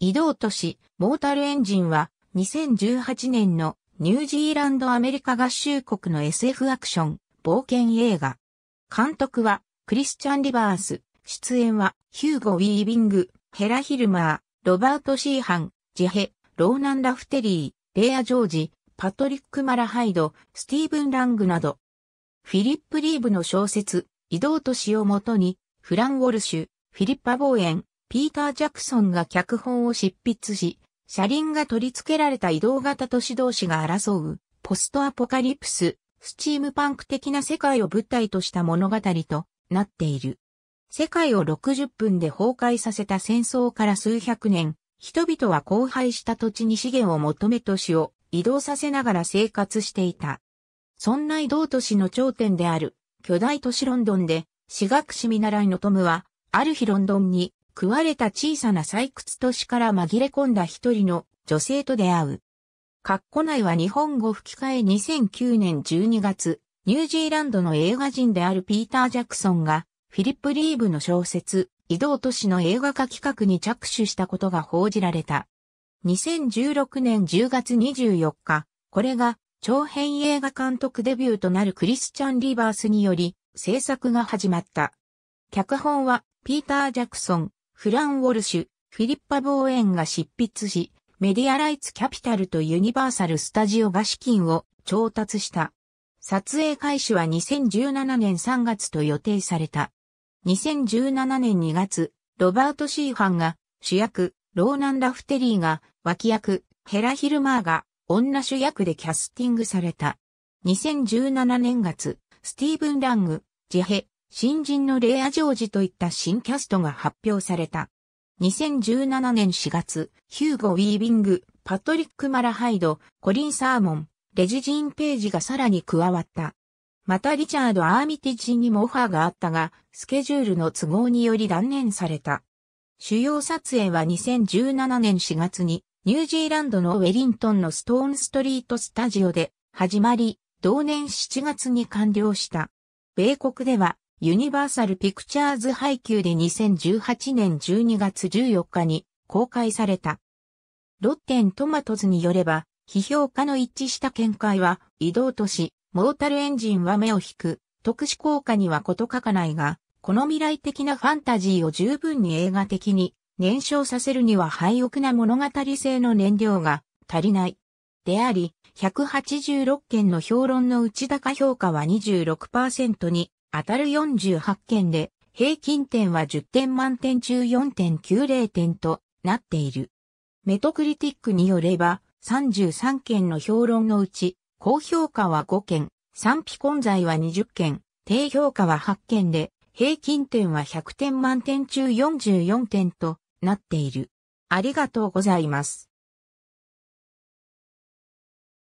移動都市、モータルエンジンは、2018年のニュージーランドアメリカ合衆国の SF アクション、冒険映画。監督は、クリスチャン・リバース。出演は、ヒューゴ・ウィービング、ヘラ・ヒルマー、ロバート・シーハン、ジヘ、ローナン・ラフテリー、レア・ジョージ、パトリック・マラハイド、スティーブン・ラングなど。フィリップ・リーブの小説、移動都市をもとに、フラン・ウォルシュ、フィリッパ・ボーエン、ピーター・ジャクソンが脚本を執筆し、車輪が取り付けられた移動型都市同士が争う、ポストアポカリプス、スチームパンク的な世界を舞台とした物語となっている。世界を60分で崩壊させた戦争から数百年、人々は荒廃した土地に資源を求め都市を移動させながら生活していた。そんな移動都市の頂点である巨大都市ロンドンで、私学士見習いのトムは、ある日ロンドンに食われた小さな採掘都市から紛れ込んだ一人の女性と出会う。カッコ内は日本語吹き替え2009年12月、ニュージーランドの映画人であるピーター・ジャクソンが、フィリップ・リーブの小説、移動都市の映画化企画に着手したことが報じられた。2016年10月24日、これが長編映画監督デビューとなるクリスチャン・リバースにより制作が始まった。脚本はピーター・ジャクソン、フラン・ウォルシュ、フィリッパ・ボーエンが執筆し、メディアライツ・キャピタルとユニバーサル・スタジオが資金を調達した。撮影開始は2017年3月と予定された。2017年2月、ロバート・シーハンが主役、ローナン・ラフテリーが脇役、ヘラ・ヒルマーが女主役でキャスティングされた。2017年月、スティーブン・ラング、ジェヘ、新人のレイア・ジョージといった新キャストが発表された。2017年4月、ヒューゴ・ウィービング、パトリック・マラハイド、コリン・サーモン、レジジン・ページがさらに加わった。またリチャード・アーミティジにもオファーがあったが、スケジュールの都合により断念された。主要撮影は2017年4月に、ニュージーランドのウェリントンのストーンストリートスタジオで始まり、同年7月に完了した。米国ではユニバーサルピクチャーズ配給で2018年12月14日に公開された。ロッテントマトズによれば、批評家の一致した見解は、移動都市、モータルエンジンは目を引く、特殊効果には事欠かないが、この未来的なファンタジーを十分に映画的に燃焼させるには廃屋な物語性の燃料が足りない。であり、186件の評論の内高評価は26%に当たる48件で、平均点は10点満点中4.90点となっている。メトクリティックによれば、33件の評論のうち、高評価は5件、賛否混在は20件、低評価は8件で、平均点は100点満点中44点となっている。ありがとうございます。